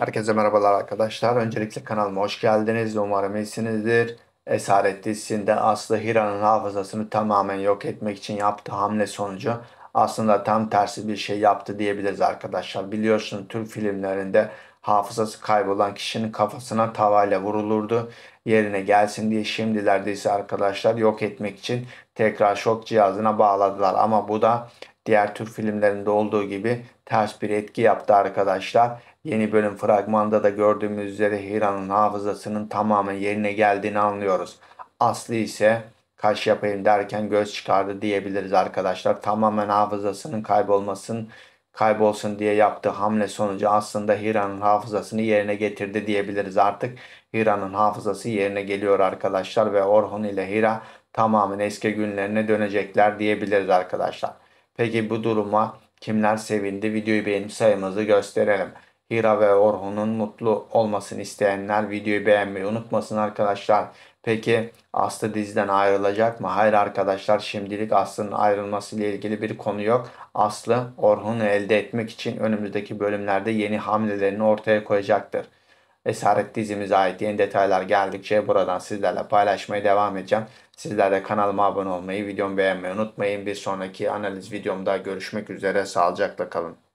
Herkese merhabalar arkadaşlar. Öncelikle kanalıma hoş geldiniz. Umarım iyisinizdir. Esaret dizisinde Aslı Hira'nın hafızasını tamamen yok etmek için yaptığı hamle sonucu aslında tam tersi bir şey yaptı diyebiliriz arkadaşlar. Biliyorsun Türk filmlerinde hafızası kaybolan kişinin kafasına tavayla vurulurdu. Yerine gelsin diye şimdilerde ise arkadaşlar yok etmek için tekrar şok cihazına bağladılar. Ama bu da diğer Türk filmlerinde olduğu gibi ters bir etki yaptı arkadaşlar. Yeni bölüm fragmanda da gördüğümüz üzere Hira'nın hafızasının tamamen yerine geldiğini anlıyoruz. Aslı ise kaş yapayım derken göz çıkardı diyebiliriz arkadaşlar. Tamamen hafızasının kaybolmasın kaybolsun diye yaptığı hamle sonucu aslında Hira'nın hafızasını yerine getirdi diyebiliriz artık. Hira'nın hafızası yerine geliyor arkadaşlar ve Orhun ile Hira tamamen eski günlerine dönecekler diyebiliriz arkadaşlar. Peki bu duruma kimler sevindi videoyu beğenip sayımızı gösterelim. Hira ve Orhun'un mutlu olmasını isteyenler videoyu beğenmeyi unutmasın arkadaşlar. Peki Aslı diziden ayrılacak mı? Hayır arkadaşlar şimdilik Aslı'nın ayrılması ile ilgili bir konu yok. Aslı Orhun'u elde etmek için önümüzdeki bölümlerde yeni hamlelerini ortaya koyacaktır. Esaret dizimize ait yeni detaylar geldikçe buradan sizlerle paylaşmaya devam edeceğim. Sizler de kanalıma abone olmayı, videomu beğenmeyi unutmayın. Bir sonraki analiz videomda görüşmek üzere. Sağlıcakla kalın.